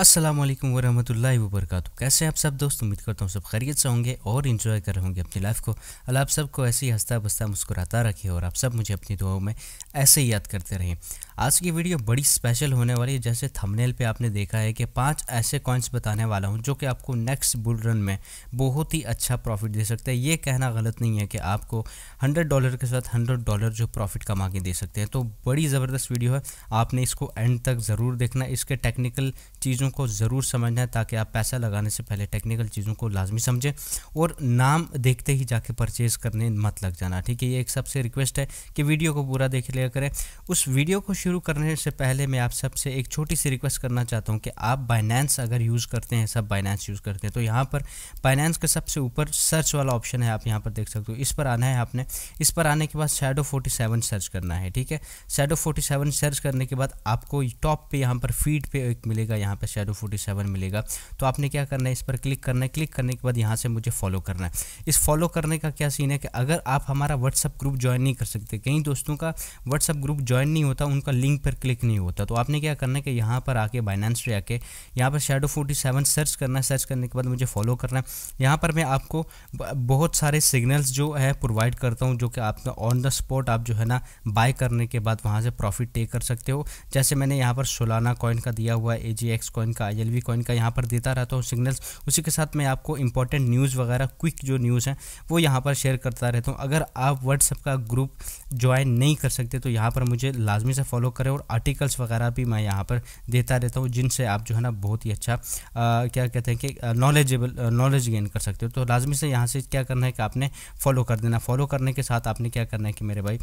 असलम वरहमल वर्क कैसे आप सब दोस्त उम्मीद करता हूँ सब खैरियत से होंगे और इन्जॉय कर रहे होंगे अपनी लाइफ को अल्लाह आप सबको ऐसे ही हंसता बसता मुस्कुराता रखिए और आप सब मुझे अपनी दुआओं में ऐसे ही याद करते रहें आज की वीडियो बड़ी स्पेशल होने वाली है जैसे थंबनेल पे आपने देखा है कि पांच ऐसे कॉइन्स बताने वाला हूं जो कि आपको नेक्स्ट बुल रन में बहुत ही अच्छा प्रॉफिट दे सकते हैं ये कहना गलत नहीं है कि आपको हंड्रेड डॉलर के साथ हंड्रेड डॉलर जो प्रॉफिट कमा के दे सकते हैं तो बड़ी ज़बरदस्त वीडियो है आपने इसको एंड तक ज़रूर देखना इसके टेक्निकल चीज़ों को ज़रूर समझना है ताकि आप पैसा लगाने से पहले टेक्निकल चीज़ों को लाजमी समझें और नाम देखते ही जाके परचेज़ करने मत लग जाना ठीक है ये एक सबसे रिक्वेस्ट है कि वीडियो को पूरा देख लिया करें उस वीडियो को शुरू करने से पहले मैं आप सबसे एक छोटी सी रिक्वेस्ट करना चाहता हूँ कि आप बाइनेंस अगर यूज़ करते हैं सब बाइनेंस यूज़ करते हैं तो यहाँ पर बाइनेंस के सबसे ऊपर सर्च वाला ऑप्शन है आप यहाँ पर देख सकते हो इस पर आना है आपने इस पर आने के बाद शेडो फोर्टी सेवन सर्च करना है ठीक है शेडो फोर्टी सेवन सर्च करने के बाद आपको टॉप पे यहाँ पर फीड पे एक मिलेगा यहाँ यहाँ पर शेडो फोर्टी सेवन मिलेगा तो आपने क्या करना है इस पर क्लिक करना है क्लिक करने के बाद यहाँ से मुझे फॉलो करना है इस फॉलो करने का क्या सीन है कि अगर आप हमारा व्हाट्सअप ग्रुप ज्वाइन नहीं कर सकते कहीं दोस्तों का व्हाट्सअप ग्रुप ज्वाइन नहीं होता उनका लिंक पर क्लिक नहीं होता तो आपने क्या करना है कि यहाँ पर आके बाइनेंस पर आके यहाँ पर शेडो फोर्टी सेवन सर्च करना है सर्च करने के बाद मुझे फॉलो करना है यहाँ पर मैं आपको बहुत सारे सिग्नल्स जो है प्रोवाइड करता हूँ जो कि आप ऑन द स्पॉट आप जो है ना बाय करने के बाद वहाँ से प्रॉफिट टेक कर सकते हो जैसे मैंने यहाँ पर सोलाना कॉइन का दिया हुआ है ए एक्स कॉइन का आई कॉइन का यहाँ पर देता रहता हूँ सिग्नल्स उसी के साथ मैं आपको इंपॉर्टेंट न्यूज़ वगैरह क्विक जो न्यूज़ है वो यहाँ पर शेयर करता रहता हूँ अगर आप व्हाट्सअप का ग्रुप ज्वाइन नहीं कर सकते तो यहाँ पर मुझे लाजमी से फॉलो करें और आर्टिकल्स वगैरह भी मैं यहाँ पर देता रहता हूँ जिनसे आप जो है ना बहुत ही अच्छा क्या कहते हैं कि नॉलेजेबल नॉलेज गेन कर सकते हो तो लाजमी से यहाँ से क्या करना है कि आपने फॉलो कर देना फॉलो करने के साथ आपने क्या करना है कि मेरे भाई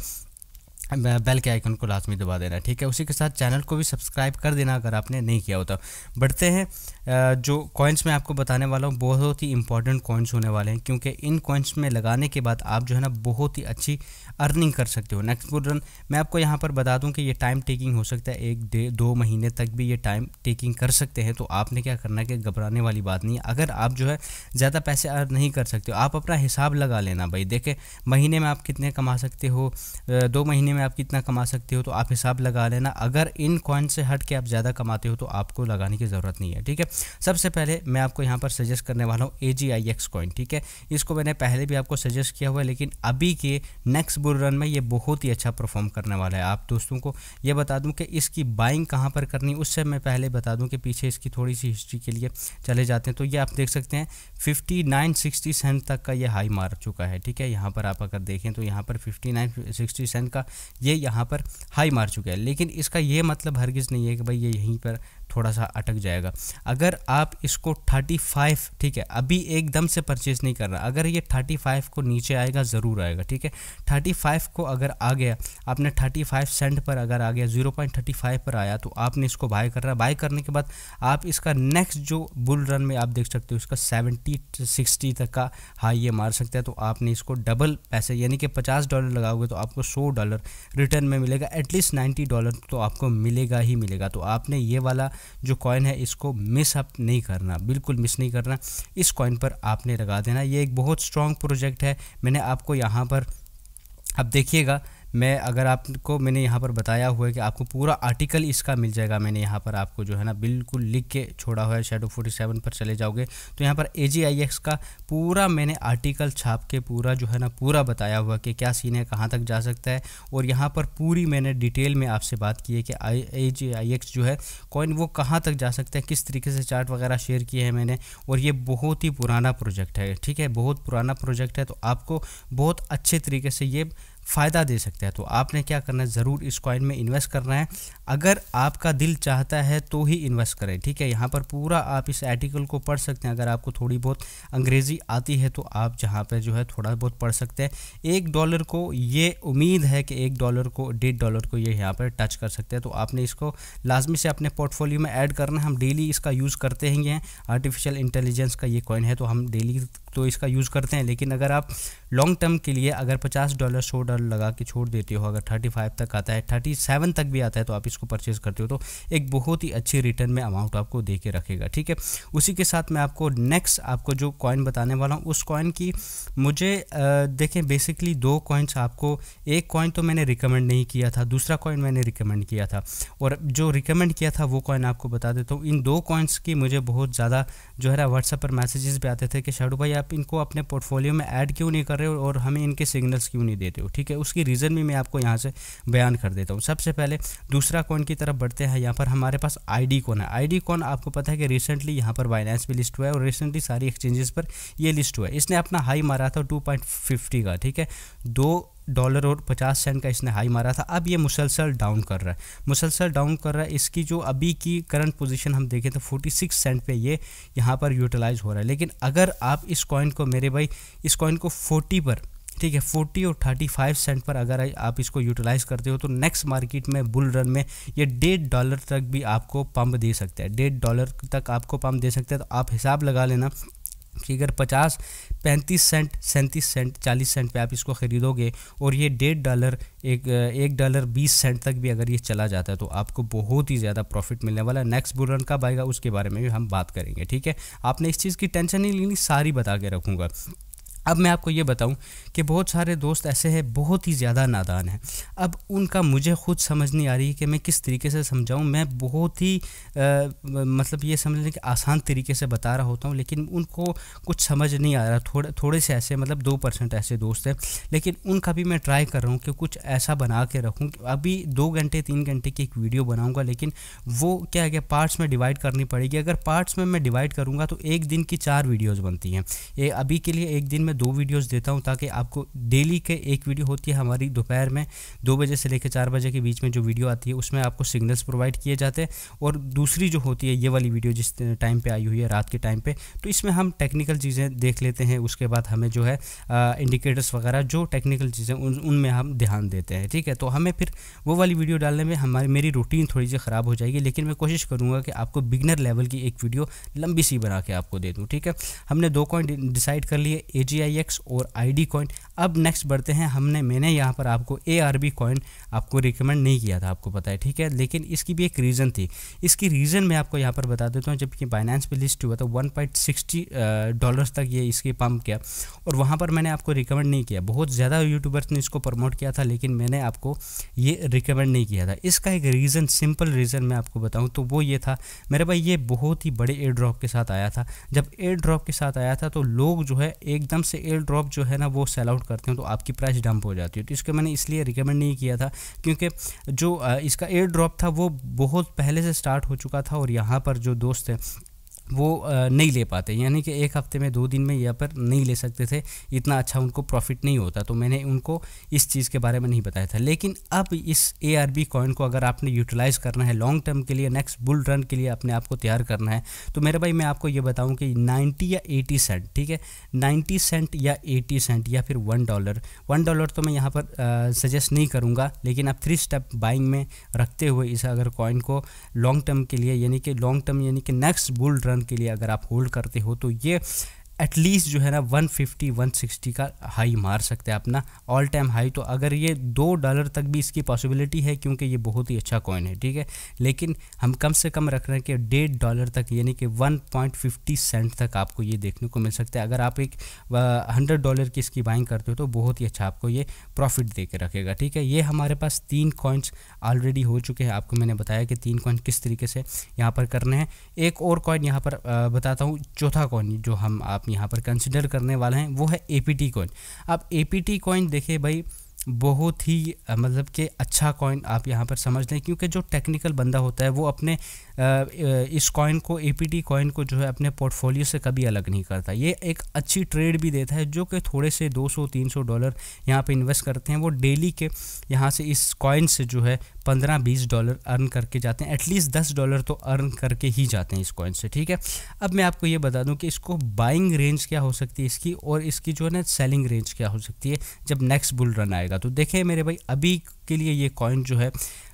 बेल के आइकन को लाजमी दबा देना ठीक है उसी के साथ चैनल को भी सब्सक्राइब कर देना अगर आपने नहीं किया होता तो। बढ़ते हैं जो कॉइन्स मैं आपको बताने वाला हूँ बहुत ही इंपॉर्टेंट कॉइन्स होने वाले हैं क्योंकि इन कॉइन्स में लगाने के बाद आप जो है ना बहुत ही अच्छी अर्निंग कर सकते हो नेक्स्ट गुड रन मैं आपको यहाँ पर बता दूँ कि ये टाइम टेकिंग हो सकता है एक डे दो महीने तक भी ये टाइम टेकिंग कर सकते हैं तो आपने क्या करना है कि घबराने वाली बात नहीं है अगर आप जो है ज़्यादा पैसे अर्न नहीं कर सकते हो आप अपना हिसाब लगा लेना भाई देखें महीने में आप कितने कमा सकते हो दो महीने में आप कितना कमा सकते हो तो आप हिसाब लगा लेना अगर इन कॉइन से हट के आप ज़्यादा कमाते हो तो आपको लगाने की ज़रूरत नहीं है ठीक है सबसे पहले मैं आपको यहाँ पर सजेस्ट करने वाला हूँ ए जी आई एक्स कॉइन ठीक है इसको मैंने पहले भी आपको सजेस्ट किया हुआ है लेकिन अभी के नेक्स्ट फोर रन में ये बहुत ही अच्छा परफॉर्म करने वाला है आप दोस्तों को ये बता दूं कि इसकी बाइंग कहाँ पर करनी उससे मैं पहले बता दूं कि पीछे इसकी थोड़ी सी हिस्ट्री के लिए चले जाते हैं तो ये आप देख सकते हैं फिफ्टी नाइन सिक्सटी सेंट तक का ये हाई मार चुका है ठीक है यहाँ पर आप अगर देखें तो यहाँ पर फिफ्टी नाइन सिक्सटी सेंट का ये यहाँ पर हाई मार चुका है लेकिन इसका ये मतलब हरगिज़ नहीं है कि भाई ये यहीं पर थोड़ा सा अटक जाएगा अगर आप इसको 35 ठीक है अभी एकदम से परचेज़ नहीं कर रहा अगर ये 35 को नीचे आएगा ज़रूर आएगा ठीक है 35 को अगर आ गया आपने 35 सेंट पर अगर आ गया 0.35 पर आया तो आपने इसको बाय रहा बाय करने के बाद आप इसका नेक्स्ट जो बुल रन में आप देख सकते हो इसका सेवेंटी सिक्सटी तक का हाई ये मार सकते हैं तो आपने इसको डबल पैसे यानी कि पचास डॉलर लगाओगे तो आपको सौ डॉलर रिटर्न में मिलेगा एटलीस्ट नाइन्टी डॉलर तो आपको मिलेगा ही मिलेगा तो आपने ये वाला जो कॉइन है इसको मिस अप नहीं करना बिल्कुल मिस नहीं करना इस कॉइन पर आपने लगा देना ये एक बहुत स्ट्रॉन्ग प्रोजेक्ट है मैंने आपको यहाँ पर अब देखिएगा मैं अगर आपको मैंने यहाँ पर बताया हुआ है कि आपको पूरा आर्टिकल इसका मिल जाएगा मैंने यहाँ पर आपको जो है ना बिल्कुल लिख के छोड़ा हुआ है शेडो फोर्टी सेवन पर चले जाओगे तो यहाँ पर ए जी आई एक्स का पूरा मैंने आर्टिकल छाप के पूरा जो है ना पूरा बताया हुआ कि क्या सीन है कहाँ तक जा सकता है और यहाँ पर पूरी मैंने डिटेल में आपसे बात की है कि आई ए जी आई एक्स जो है कॉइन वो कहाँ तक जा सकता है किस तरीके से चार्ट वगैरह शेयर किए हैं मैंने और ये बहुत ही पुराना प्रोजेक्ट है ठीक है बहुत पुराना प्रोजेक्ट है तो आपको बहुत अच्छे तरीके से ये फ़ायदा दे सकता है तो आपने क्या करना है ज़रूर इस कॉइन में इन्वेस्ट करना है अगर आपका दिल चाहता है तो ही इन्वेस्ट करें ठीक है यहाँ पर पूरा आप इस आर्टिकल को पढ़ सकते हैं अगर आपको थोड़ी बहुत अंग्रेज़ी आती है तो आप जहाँ पर जो है थोड़ा बहुत पढ़ सकते हैं एक डॉलर को ये उम्मीद है कि एक डॉलर को डेढ़ डॉलर को ये यहाँ पर टच कर सकते हैं तो आपने इसको लाजमी से अपने पोर्टफोलियो में ऐड करना है हम डेली इसका यूज़ करते ही हैं आर्टिफिशियल इंटेलिजेंस का ये कॉइन है तो हम डेली तो इसका यूज़ करते हैं लेकिन अगर आप लॉन्ग टर्म के लिए अगर पचास डॉलर सौ डॉलर लगा के छोड़ देते हो अगर थर्टी फाइव तक आता है थर्टी सेवन तक भी आता है तो आप इसको परचेज करते हो तो एक बहुत ही अच्छी रिटर्न में अमाउंट आपको दे के रखेगा ठीक है उसी के साथ मैं आपको नेक्स्ट आपको जो कॉइन बताने वाला हूँ उस कॉइन की मुझे देखें बेसिकली दो कॉइन्स आपको एक कॉइन तो मैंने रिकमेंड नहीं किया था दूसरा कॉइन मैंने रिकमेंड किया था और जो रिकमेंड किया था वो कॉइन आपको बता देता हूँ इन दो कॉइन्स की मुझे बहुत ज़्यादा जो है ना व्हाट्सएप पर मैसेजेस भी आते थे कि शाहरुख भाई आप इनको अपने पोर्टफोलियो में ऐड क्यों नहीं कर रहे हो और हमें इनके सिग्नल्स क्यों नहीं देते हो ठीक है उसकी रीज़न भी मैं आपको यहाँ से बयान कर देता हूँ सबसे पहले दूसरा कॉइन की तरफ बढ़ते हैं यहाँ पर हमारे पास आई कॉन है आई कॉन आपको पता है कि रिसेंटली यहाँ पर बाइनेंस भी लिस्ट हुआ है और रिसेंटली सारी एक्सचेंजेस पर यह लिस्ट हुआ है इसने अपना हाई मारा था टू का ठीक है दो डॉलर और पचास सेंट का इसने हाई मारा था अब ये मुसलसल डाउन कर रहा है मुसलसल डाउन कर रहा है इसकी जो अभी की करंट पोजीशन हम देखें तो 46 सेंट पे ये यहाँ पर यूटिलाइज हो रहा है लेकिन अगर आप इस कॉइन को मेरे भाई इस कॉइन को 40 पर ठीक है 40 और 35 सेंट पर अगर आप इसको यूटिलाइज करते हो तो नेक्स्ट मार्केट में बुल रन में ये डेढ़ डॉलर तक भी आपको पंप दे सकता है डेढ़ डॉलर तक आपको पम्प दे सकता है तो आप हिसाब लगा लेना फिगर पचास पैंतीस सेंट सैंतीस सेंट चालीस सेंट पे आप इसको ख़रीदोगे और ये डेढ़ डॉलर एक एक डॉलर बीस सेंट तक भी अगर ये चला जाता है तो आपको बहुत ही ज़्यादा प्रॉफिट मिलने वाला है नेक्स्ट बुलरन कब आएगा उसके बारे में भी हम बात करेंगे ठीक है आपने इस चीज़ की टेंशन नहीं लेनी सारी बता के रखूँगा अब मैं आपको ये बताऊं कि बहुत सारे दोस्त ऐसे हैं बहुत ही ज़्यादा नादान हैं अब उनका मुझे खुद समझ नहीं आ रही कि मैं किस तरीके से समझाऊं मैं बहुत ही आ, मतलब ये समझ लें कि आसान तरीके से बता रहा होता हूं लेकिन उनको कुछ समझ नहीं आ रहा थोड़े थोड़े से ऐसे मतलब दो परसेंट ऐसे दोस्त हैं लेकिन उनका भी मैं ट्राई कर रहा हूँ कि कुछ ऐसा बना के रखूँ अभी दो घंटे तीन घंटे की एक वीडियो बनाऊँगा लेकिन वो क्या है पार्ट्स में डिवाइड करनी पड़ेगी अगर पार्ट्स में मैं डिवाइड करूँगा तो एक दिन की चार वीडियोज़ बनती हैं ये अभी के लिए एक दिन में दो वीडियोस देता हूँ ताकि आपको डेली के एक वीडियो होती है हमारी दोपहर में दो बजे से लेकर चार बजे के बीच में जो वीडियो आती है उसमें आपको सिग्नल्स प्रोवाइड किए जाते हैं और दूसरी जो होती है ये वाली वीडियो जिस टाइम पर आई हुई है रात के टाइम पर तो इसमें हम टेक्निकल चीज़ें देख लेते हैं उसके बाद हमें जो है इंडिकेटर्स वगैरह जो टेक्निकल चीज़ें उनमें हम ध्यान देते हैं ठीक है तो हमें फिर वो वाली वीडियो डालने में हमारी मेरी रूटीन थोड़ी सी ख़राब हो जाएगी लेकिन मैं कोशिश करूँगा कि आपको बिगनर लेवल की एक वीडियो लंबी सी बना के आपको दे दूँ ठीक है हमने दो कॉइन डिसाइड कर लिए ए जी आई एक्स और आई डी कॉइन अब नेक्स्ट बढ़ते हैं हमने मैंने यहाँ पर आपको ए आर बी कॉइन आपको रिकमेंड नहीं किया था आपको पता है ठीक है लेकिन इसकी भी एक रीज़न थी इसकी रीज़न मैं आपको यहाँ पर बता देता हूँ जबकि बाइनेंस पे लिस्ट हुआ था वन पॉइंट सिक्सटी डॉलर्स तक ये इसकी पम्प किया और वहाँ पर मैंने आपको रिकमेंड नहीं किया बहुत ज़्यादा यूट्यूबर्स ने इसको प्रमोट किया था लेकिन मैंने आपको ये रिकमेंड नहीं किया था इसका एक रीज़न सिंपल रीज़न मैं आपको बताऊँ तो वो ये था मेरे भाई ये बहुत ही बड़े एयर ड्रॉप के साथ आया था जब एयर ड्रॉप के साथ आया था तो लोग जो है एकदम से एयर ड्रॉप जो है ना वो सेल आउट करते हैं तो आपकी प्राइस डंप हो जाती है तो इसके मैंने इसलिए रिकमेंड नहीं किया था क्योंकि जो इसका एयर ड्रॉप था वो बहुत पहले से स्टार्ट हो चुका था और यहाँ पर जो दोस्त हैं वो नहीं ले पाते यानी कि एक हफ्ते में दो दिन में यहाँ पर नहीं ले सकते थे इतना अच्छा उनको प्रॉफिट नहीं होता तो मैंने उनको इस चीज़ के बारे में नहीं बताया था लेकिन अब इस ए आर बी कॉइन को अगर आपने यूटिलाइज़ करना है लॉन्ग टर्म के लिए नेक्स्ट बुल रन के लिए अपने आप को तैयार करना है तो मेरे भाई मैं आपको ये बताऊँ कि नाइन्टी या एटी सेंट ठीक है नाइन्टी सेंट या एटी सेंट या फिर वन डॉलर वन डॉलर तो मैं यहाँ पर सजेस्ट नहीं करूँगा लेकिन आप थ्री स्टेप बाइंग में रखते हुए इस अगर कॉइन को लॉन्ग टर्म के लिए यानी कि लॉन्ग टर्म यानी कि नेक्स्ट बुल रन मंथ के लिए अगर आप होल्ड करते हो तो ये एटलीस्ट जो है ना 150 160 का हाई मार सकते हैं अपना ऑल टाइम हाई तो अगर ये दो डॉलर तक भी इसकी पॉसिबिलिटी है क्योंकि ये बहुत ही अच्छा कॉइन है ठीक है लेकिन हम कम से कम रख रहे हैं कि डेढ़ डॉलर तक यानी कि 1.50 सेंट तक आपको ये देखने को मिल सकता है अगर आप एक हंड्रेड डॉलर की इसकी बाइंग करते हो तो बहुत ही अच्छा आपको ये प्रॉफिट दे के रखेगा ठीक है ये हमारे पास तीन कॉइन्स ऑलरेडी हो चुके हैं आपको मैंने बताया कि तीन कॉइन किस तरीके से यहाँ पर करने हैं एक और कॉइन यहाँ पर बताता हूँ चौथा कॉइन जो हम आप यहाँ पर कंसिडर करने वाले हैं वो है ए पी टी कॉइन अब ए पी टी कॉइन देखिए भाई बहुत ही मतलब कि अच्छा कॉइन आप यहाँ पर समझ लें क्योंकि जो टेक्निकल बंदा होता है वो अपने इस कॉइन को ए पी टी कॉइन को जो है अपने पोर्टफोलियो से कभी अलग नहीं करता ये एक अच्छी ट्रेड भी देता है जो कि थोड़े से 200-300 डॉलर यहाँ पे इन्वेस्ट करते हैं वो डेली के यहाँ से इस कॉइन से जो है पंद्रह बीस डॉलर अर्न करके जाते हैं एटलीस्ट दस डॉलर तो अर्न करके ही जाते हैं इस कॉइन से ठीक है अब मैं आपको ये बता दूं कि इसको बाइंग रेंज क्या हो सकती है इसकी और इसकी जो है ना सेलिंग रेंज क्या हो सकती है जब नेक्स्ट बुल रन आएगा तो देखें मेरे भाई अभी इसके लिए ये कॉइन जो है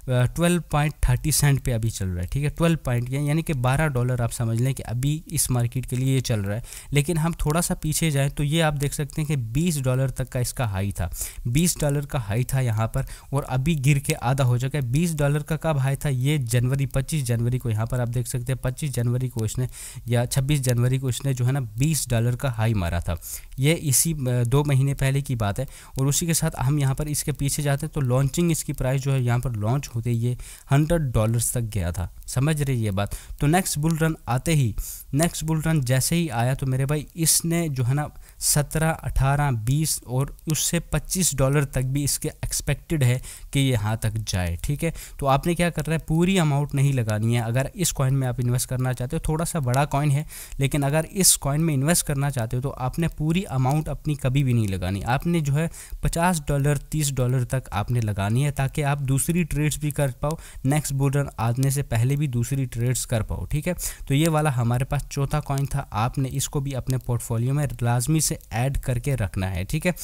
ट्वेल्व पॉइंट थर्टी सेंट पे अभी चल रहा है ठीक है ट्वेल्व पॉइंट या यानी कि बारह डॉलर आप समझ लें कि अभी इस मार्केट के लिए ये चल रहा है लेकिन हम थोड़ा सा पीछे जाएँ तो ये आप देख सकते हैं कि बीस डॉलर तक का इसका हाई था बीस डॉलर का हाई था यहाँ पर और अभी गिर के आधा हो चुका है बीस डॉलर का कब हाई था ये जनवरी पच्चीस जनवरी को यहाँ पर आप देख सकते हैं पच्चीस जनवरी को इसने या छब्बीस जनवरी को इसने जो है ना बीस डॉलर का हाई मारा था ये इसी दो महीने पहले की बात है और उसी के साथ हम यहाँ पर इसके पीछे जाते हैं तो लॉन्चिंग स्टार्टिंग इसकी प्राइस जो है यहाँ पर लॉन्च होते ही हंड्रेड डॉलर्स तक गया था समझ रही है बात तो नेक्स्ट बुल रन आते ही नेक्स्ट बुल रन जैसे ही आया तो मेरे भाई इसने जो है ना सत्रह अठारह बीस और उससे पच्चीस डॉलर तक भी इसके एक्सपेक्टेड है कि ये यहाँ तक जाए ठीक है तो आपने क्या कर रहा है पूरी अमाउंट नहीं लगानी है अगर इस कॉइन में आप इन्वेस्ट करना चाहते हो थोड़ा सा बड़ा कॉइन है लेकिन अगर इस कॉइन में इन्वेस्ट करना चाहते हो तो आपने पूरी अमाउंट अपनी कभी भी नहीं लगानी आपने जो है पचास डॉलर तीस डॉलर तक आपने लगानी है ताकि आप दूसरी ट्रेड्स भी कर पाओ नेक्स्ट बुल रन आने से पहले भी दूसरी ट्रेड्स कर पाओ ठीक है तो ये वाला हमारे पास चौथा कॉइन था आपने इसको भी अपने पोर्टफोलियो में लाजमी से ऐड करके रखना है ठीक है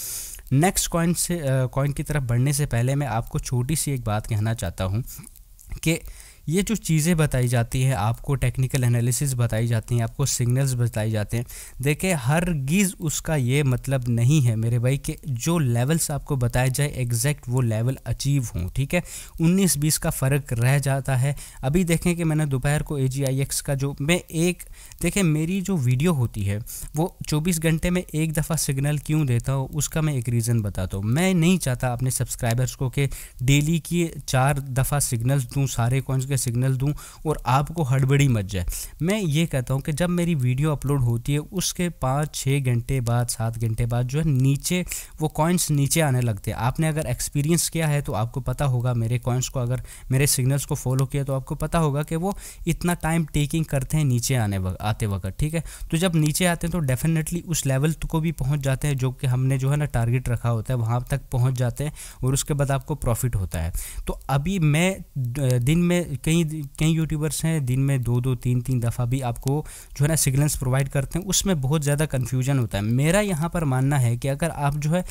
नेक्स्ट कॉइन से कॉइन की तरफ बढ़ने से पहले मैं आपको छोटी सी एक बात कहना चाहता हूँ कि ये जो चीज़ें बताई जाती है आपको टेक्निकल एनालिसिस बताई जाती हैं आपको सिग्नल्स बताए जाते हैं देखिए हर गीज़ उसका ये मतलब नहीं है मेरे भाई कि जो लेवल्स आपको बताए जाए एग्जैक्ट वो लेवल अचीव हों ठीक है उन्नीस बीस का फ़र्क रह जाता है अभी देखें कि मैंने दोपहर को ए का जो मैं एक देखें मेरी जो वीडियो होती है वो चौबीस घंटे में एक दफ़ा सिग्नल क्यों देता हूँ उसका मैं एक रीज़न बताता हूँ मैं नहीं चाहता अपने सब्सक्राइबर्स को कि डेली की चार दफ़ा सिग्नल्स दूँ सारे कॉइन्स का सिग्नल दूँ और आपको हड़बड़ी मच जाए मैं ये कहता हूँ कि जब मेरी वीडियो अपलोड होती है उसके पाँच छः घंटे बाद सात घंटे बाद जो है नीचे वो कॉइन्स नीचे आने लगते हैं आपने अगर एक्सपीरियंस किया है तो आपको पता होगा मेरे कॉइन्स को अगर मेरे सिग्नल्स को फॉलो किया तो आपको पता होगा कि वो इतना टाइम टेकिंग करते हैं नीचे आने वक, आते वक्त ठीक है तो जब नीचे आते हैं तो डेफिनेटली उस लेवल को भी पहुंच जाते हैं जो कि हमने जो है ना टारगेट रखा होता है वहाँ तक पहुंच जाते हैं और उसके बाद आपको प्रॉफिट होता है तो अभी मैं दिन में कई कई यूट्यूबर्स हैं दिन में दो दो तीन तीन दफ़ा भी आपको जो है ना सिग्नल्स प्रोवाइड करते हैं उसमें बहुत ज़्यादा कन्फ्यूजन होता है मेरा यहाँ पर मानना है कि अगर आप जो है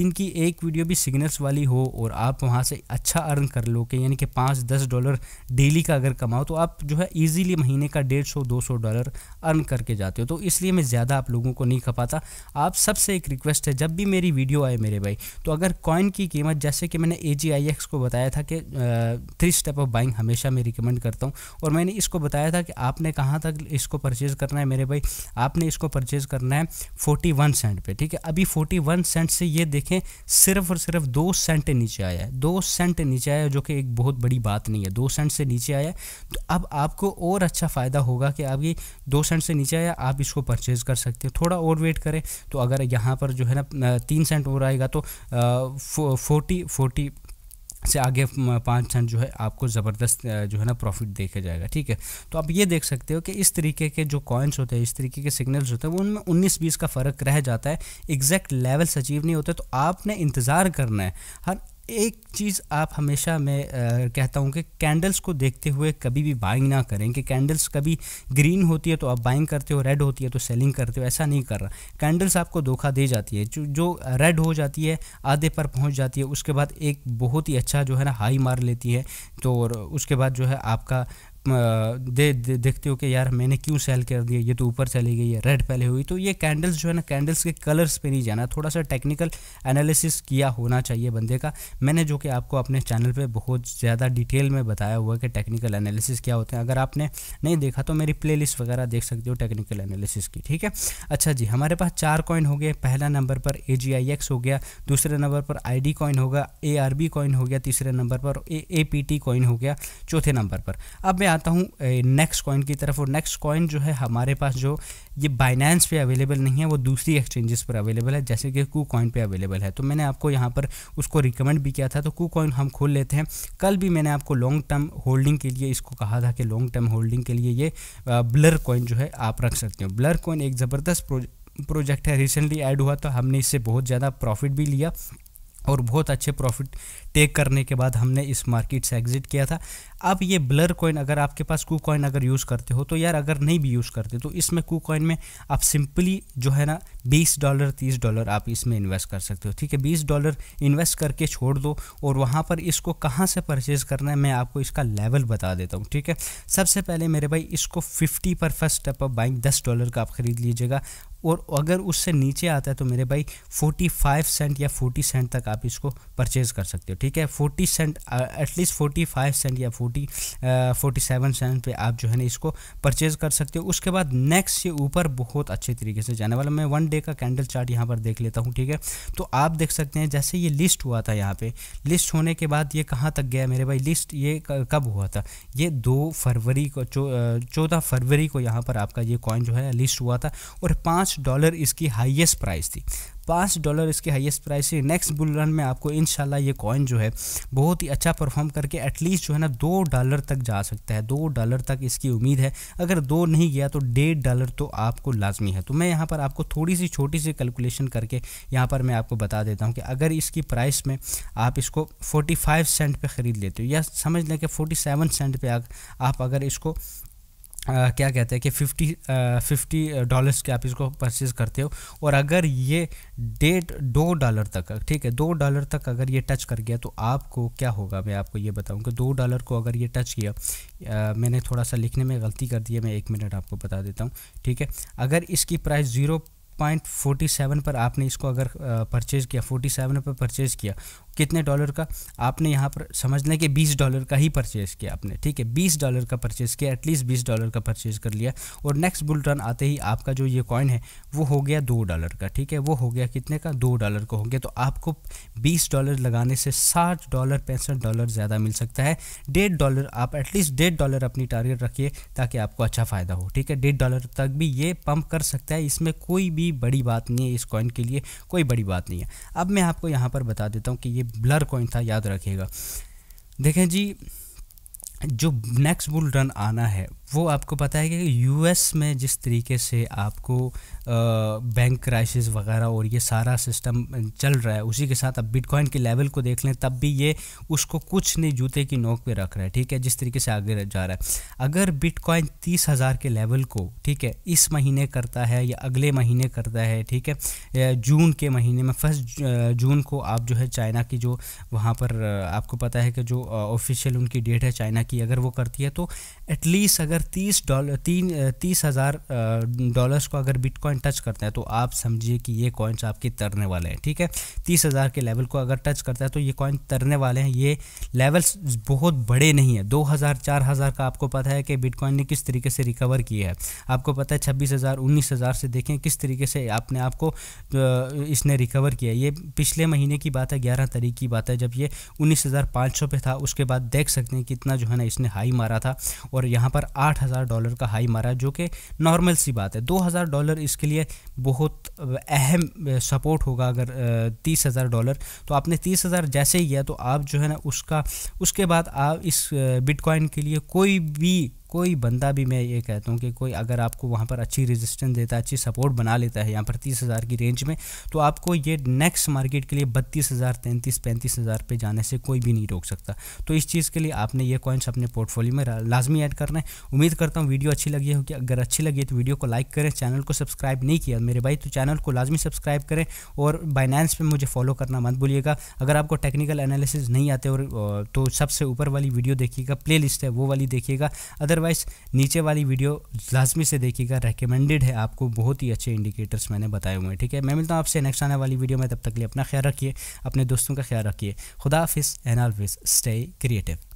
दिन की एक वीडियो भी सिग्नल्स वाली हो और आप वहाँ से अच्छा अर्न कर लो कि यानी कि पाँच दस डॉलर डेली का अगर कमाओ तो आप जो है ईजिली महीने का डेढ़ सौ दो सौ डॉलर अर्न करके जाते हो तो इसलिए मैं ज़्यादा आप लोगों को नहीं खपाता आप सबसे एक रिक्वेस्ट है जब भी मेरी वीडियो आए मेरे भाई तो अगर कॉइन की कीमत जैसे कि मैंने ए को बताया था कि थ्री स्टेप ऑफ बाइंग हमेशा मैं रिकमेंड करता हूँ और मैंने इसको बताया था कि आपने कहाँ तक इसको परचेज़ करना है मेरे भाई आपने इसको परचेज़ करना है फोर्टी वन सेंट पर ठीक है अभी फोर्टी वन सेंट से ये देखें सिर्फ और सिर्फ दो सेंट नीचे आया है दो सेंट नीचे आया जो कि एक बहुत बड़ी बात नहीं है दो सेंट से नीचे आया तो अब आपको और अच्छा फ़ायदा होगा कि अभी दो सेंट से नीचे आया आप इसको परचेज़ कर सकते हो थोड़ा और वेट करें तो अगर यहाँ पर जो है ना तीन सेंट और आएगा तो फोर्टी फोर्टी से आगे पाँच छन जो है आपको ज़बरदस्त जो है ना प्रॉफिट देखा जाएगा ठीक है तो आप ये देख सकते हो कि इस तरीके के जो कॉइन्स होते हैं इस तरीके के सिग्नल्स होते हैं वो उनमें उन्नीस बीस का फ़र्क रह जाता है एग्जैक्ट लेवल्स अचीव नहीं होते तो आपने इंतज़ार करना है हर एक चीज़ आप हमेशा मैं आ, कहता हूँ कि कैंडल्स को देखते हुए कभी भी बाइंग ना करें कि कैंडल्स कभी ग्रीन होती है तो आप बाइंग करते हो रेड होती है तो सेलिंग करते हो ऐसा नहीं कर रहा कैंडल्स आपको धोखा दे जाती है जो जो रेड हो जाती है आधे पर पहुँच जाती है उसके बाद एक बहुत ही अच्छा जो है ना हाई मार लेती है तो और उसके बाद जो है आपका दे, दे देखते हो कि यार मैंने क्यों सेल कर दिया ये तो ऊपर चली गई है रेड पहले हुई तो ये कैंडल्स जो है ना कैंडल्स के कलर्स पे नहीं जाना थोड़ा सा टेक्निकल एनालिसिस किया होना चाहिए बंदे का मैंने जो कि आपको अपने चैनल पे बहुत ज़्यादा डिटेल में बताया हुआ है कि टेक्निकल एनालिसिस क्या होते हैं अगर आपने नहीं देखा तो मेरी प्ले वगैरह देख सकते हो टेक्निकल एनालिसिस की ठीक है अच्छा जी हमारे पास चार कॉइन हो गए पहला नंबर पर ए हो गया दूसरे नंबर पर आई कॉइन होगा ए कॉइन हो गया तीसरे नंबर पर ए कॉइन हो गया चौथे नंबर पर अब मैं आता हूँ नेक्स्ट कॉइन की तरफ और नेक्स्ट कॉइन जो है हमारे पास जो ये बाइनेंस पे अवेलेबल नहीं है वो दूसरी एक्सचेंजेस पर अवेलेबल है जैसे कि कू कॉइन पे अवेलेबल है तो मैंने आपको यहाँ पर उसको रिकमेंड भी किया था तो कू कॉइन हम खोल लेते हैं कल भी मैंने आपको लॉन्ग टर्म होल्डिंग के लिए इसको कहा था कि लॉन्ग टर्म होल्डिंग के लिए ये ब्लर कॉइन जो है आप रख सकते हो ब्लर कॉइन एक ज़बरदस्त प्रोजेक्ट है रिसेंटली ऐड हुआ तो हमने इससे बहुत ज़्यादा प्रॉफिट भी लिया और बहुत अच्छे प्रॉफिट टेक करने के बाद हमने इस मार्केट से एग्जिट किया था अब ये ब्लर कॉइन अगर आपके पास कू कॉइन अगर यूज़ करते हो तो यार अगर नहीं भी यूज़ करते तो इसमें कू कॉइन में आप सिंपली जो है ना बीस डॉलर तीस डॉलर आप इसमें इन्वेस्ट कर सकते हो ठीक है बीस डॉलर इन्वेस्ट करके छोड़ दो और वहाँ पर इसको कहाँ से परचेज़ करना है मैं आपको इसका लेवल बता देता हूँ ठीक है सबसे पहले मेरे भाई इसको फिफ्टी पर फर्स्ट स्टेप ऑफ बाइंग दस डॉलर का आप खरीद लीजिएगा और अगर उससे नीचे आता है तो मेरे भाई 45 सेंट या 40 सेंट तक आप इसको परचेज़ कर सकते हो ठीक है 40 सेंट एटलीस्ट 45 सेंट या 40 uh, सेवन सेंट पे आप जो है ना इसको परचेज़ कर सकते हो उसके बाद नेक्स्ट ये ऊपर बहुत अच्छे तरीके से जाने वाला मैं वन डे का कैंडल चार्ट यहाँ पर देख लेता हूँ ठीक है तो आप देख सकते हैं जैसे ये लिस्ट हुआ था यहाँ पर लिस्ट होने के बाद ये कहाँ तक गया मेरे भाई लिस्ट ये कब हुआ था ये दो फरवरी को चौदह फरवरी को यहाँ पर आपका ये कॉइन जो है लिस्ट हुआ था और पाँच पाँच डॉलर इसकी हाईएस्ट प्राइस थी पाँच डॉलर इसकी हाईएस्ट प्राइस थी नेक्स्ट बुल रन में आपको इन ये कॉइन जो है बहुत ही अच्छा परफॉर्म करके एटलीस्ट जो है ना दो डॉलर तक जा सकता है दो डॉलर तक इसकी उम्मीद है अगर दो नहीं गया तो डेढ़ डॉलर तो आपको लाजमी है तो मैं यहाँ पर आपको थोड़ी सी छोटी सी कैलकुलेशन करके यहाँ पर मैं आपको बता देता हूँ कि अगर इसकी प्राइस में आप इसको फाइव सेंट पर ख़रीद लेते हो या समझ लें कि सेवन सेंट पर आप अगर इसको क्या कहते हैं कि फिफ्टी फिफ्टी डॉलर्स के आप इसको परचेज़ करते हो और अगर ये डेट दो डॉलर तक ठीक है दो डॉलर तक अगर ये टच कर गया तो आपको क्या होगा मैं आपको ये बताऊँ कि दो डॉलर को अगर ये टच किया आ, मैंने थोड़ा सा लिखने में गलती कर दी है मैं एक मिनट आपको बता देता हूँ ठीक है अगर इसकी price zero point forty seven पर आपने इसको अगर परचेज़ किया फोर्टी सेवन पर परचेज़ किया कितने डॉलर का आपने यहाँ पर समझ लें कि बीस डॉलर का ही परचेज़ किया आपने ठीक है बीस डॉलर का परचेज़ किया एटलीस्ट बीस डॉलर का परचेज़ कर लिया और नेक्स्ट बुल रन आते ही आपका जो ये कॉइन है वो हो गया दो डॉलर का ठीक है वो हो गया कितने का दो डॉलर का हो गया तो आपको बीस डॉलर लगाने से साठ डॉलर पैंसठ डॉलर ज़्यादा मिल सकता है डेढ़ डॉलर आप एटलीस्ट डेढ़ डॉलर अपनी टारगेट रखिए ताकि आपको अच्छा फ़ायदा हो ठीक है डेढ़ डॉलर तक भी ये पम्प कर सकता है इसमें कोई भी बड़ी बात नहीं है इस कॉइन के लिए कोई बड़ी बात नहीं है अब मैं आपको यहाँ पर बता देता हूँ कि ये ब्लर कॉइन था याद रखिएगा देखें जी जो नेक्स्ट बुल रन आना है वो आपको पता है कि यूएस में जिस तरीके से आपको आ, बैंक क्राइसिस वगैरह और ये सारा सिस्टम चल रहा है उसी के साथ अब बिटकॉइन के लेवल को देख लें तब भी ये उसको कुछ नहीं जूते की नोक पे रख रहा है ठीक है जिस तरीके से आगे जा रहा है अगर बिटकॉइन तीस हज़ार के लेवल को ठीक है इस महीने करता है या अगले महीने करता है ठीक है जून के महीने में फर्स्ट जून को आप जो है चाइना की जो वहाँ पर आपको पता है कि जो ऑफिशियल उनकी डेट है चाइना की अगर वो करती है तो एटलीस्ट अगर तीस डॉलर तीन तीस हज़ार डॉलर्स को अगर बिटकॉइन टच करता है तो आप समझिए कि ये कॉइन्स आपके तरने वाले हैं ठीक है तीस हज़ार के लेवल को अगर टच करता है तो ये कॉइन तरने वाले हैं ये लेवल्स बहुत बड़े नहीं हैं दो हज़ार चार हज़ार का आपको पता है कि बिटकॉइन ने किस तरीके से रिकवर किया है आपको पता है छब्बीस हज़ार उन्नीस हज़ार से देखें किस तरीके से आपने आपको इसने रिकवर किया ये पिछले महीने की बात है ग्यारह तारीख की बात है जब ये उन्नीस हज़ार पाँच सौ पे था उसके बाद देख सकते हैं कितना जो है ना इसने हाई मारा था और यहाँ पर आठ हज़ार डॉलर का हाई मारा जो कि नॉर्मल सी बात है दो हज़ार डॉलर इसके लिए बहुत अहम सपोर्ट होगा अगर तीस हज़ार डॉलर तो आपने तीस हज़ार जैसे ही किया तो आप जो है ना उसका उसके बाद आप इस बिटकॉइन के लिए कोई भी कोई बंदा भी मैं ये कहता हूँ कि कोई अगर आपको वहाँ पर अच्छी रेजिस्टेंस देता है अच्छी सपोर्ट बना लेता है यहाँ पर तीस हज़ार की रेंज में तो आपको ये नेक्स्ट मार्केट के लिए बत्तीस हज़ार तैंतीस पैंतीस हज़ार पे जाने से कोई भी नहीं रोक सकता तो इस चीज़ के लिए आपने ये कॉइन्स अपने पोर्टफोलियो में लाजमी ऐड करना है उम्मीद करता हूँ वीडियो अच्छी लगी होगी अगर अच्छी लगी तो वीडियो को लाइक करें चैनल को सब्सक्राइब नहीं किया मेरे भाई तो चैनल को लाजमी सब्सक्राइब करें और बाइनेंस पर मुझे फॉलो करना मत भूलिएगा अगर आपको टेक्निकल एनालिसिस नहीं आते और तो सबसे ऊपर वाली वीडियो देखिएगा प्ले है वो वाली देखिएगा अदर अदरवाइज नीचे वाली वीडियो लाजमी से देखिएगा रेकमेंडेड है आपको बहुत ही अच्छे इंडिकेटर्स मैंने बताए हुए हैं ठीक है मैं मिलता हूँ आपसे नेक्स्ट आने वाली वीडियो में तब तक लिए अपना ख्याल रखिए अपने दोस्तों का ख्याल रखिए खुदाफिस हाफिज़ एंड स्टे क्रिएटिव